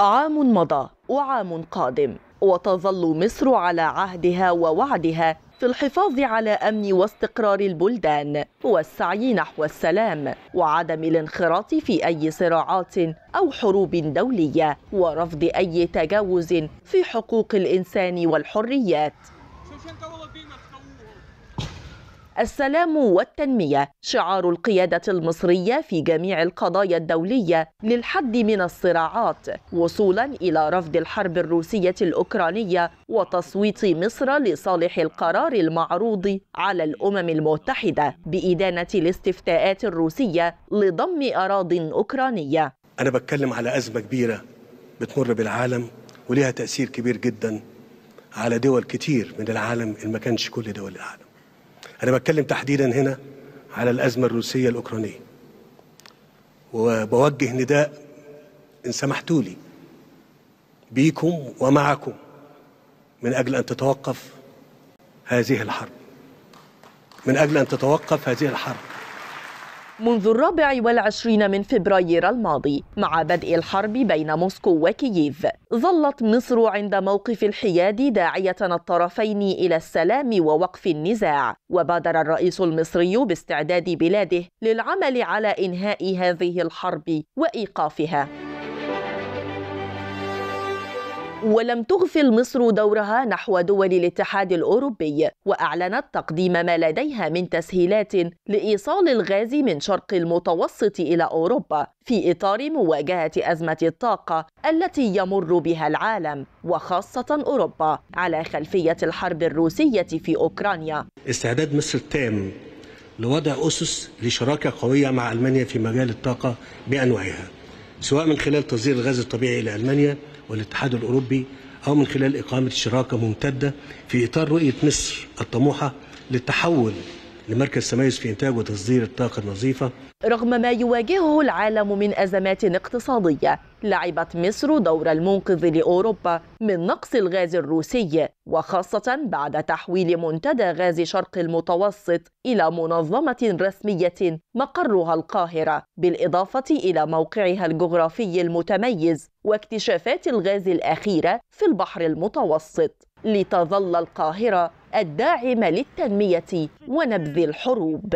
عام مضى وعام قادم وتظل مصر على عهدها ووعدها في الحفاظ على امن واستقرار البلدان والسعي نحو السلام وعدم الانخراط في اي صراعات او حروب دوليه ورفض اي تجاوز في حقوق الانسان والحريات السلام والتنمية شعار القيادة المصرية في جميع القضايا الدولية للحد من الصراعات وصولا إلى رفض الحرب الروسية الأوكرانية وتصويت مصر لصالح القرار المعروض على الأمم المتحدة بإدانة الاستفتاءات الروسية لضم أراضٍ أوكرانية أنا بتكلم على أزمة كبيرة بتمر بالعالم وليها تأثير كبير جدا على دول كتير من العالم إن ما كانش كل دول العالم أنا بتكلم تحديدا هنا على الأزمة الروسية الأوكرانية وبوجه نداء إن سمحتوا لي بيكم ومعكم من أجل أن تتوقف هذه الحرب من أجل أن تتوقف هذه الحرب منذ الرابع والعشرين من فبراير الماضي مع بدء الحرب بين موسكو وكييف ظلت مصر عند موقف الحياد داعية الطرفين إلى السلام ووقف النزاع وبادر الرئيس المصري باستعداد بلاده للعمل على إنهاء هذه الحرب وإيقافها ولم تغفل مصر دورها نحو دول الاتحاد الأوروبي وأعلنت تقديم ما لديها من تسهيلات لإيصال الغاز من شرق المتوسط إلى أوروبا في إطار مواجهة أزمة الطاقة التي يمر بها العالم وخاصة أوروبا على خلفية الحرب الروسية في أوكرانيا استعداد مصر تام لوضع أسس لشراكة قوية مع ألمانيا في مجال الطاقة بأنواعها سواء من خلال تصدير الغاز الطبيعي إلى ألمانيا والاتحاد الأوروبي أو من خلال إقامة شراكة ممتدة في إطار رؤية مصر الطموحة للتحول لمركز تميز في إنتاج وتصدير الطاقة النظيفة رغم ما يواجهه العالم من أزمات اقتصادية لعبت مصر دور المنقذ لأوروبا من نقص الغاز الروسي وخاصة بعد تحويل منتدى غاز شرق المتوسط إلى منظمة رسمية مقرها القاهرة بالإضافة إلى موقعها الجغرافي المتميز واكتشافات الغاز الأخيرة في البحر المتوسط لتظل القاهرة الداعمة للتنمية ونبذ الحروب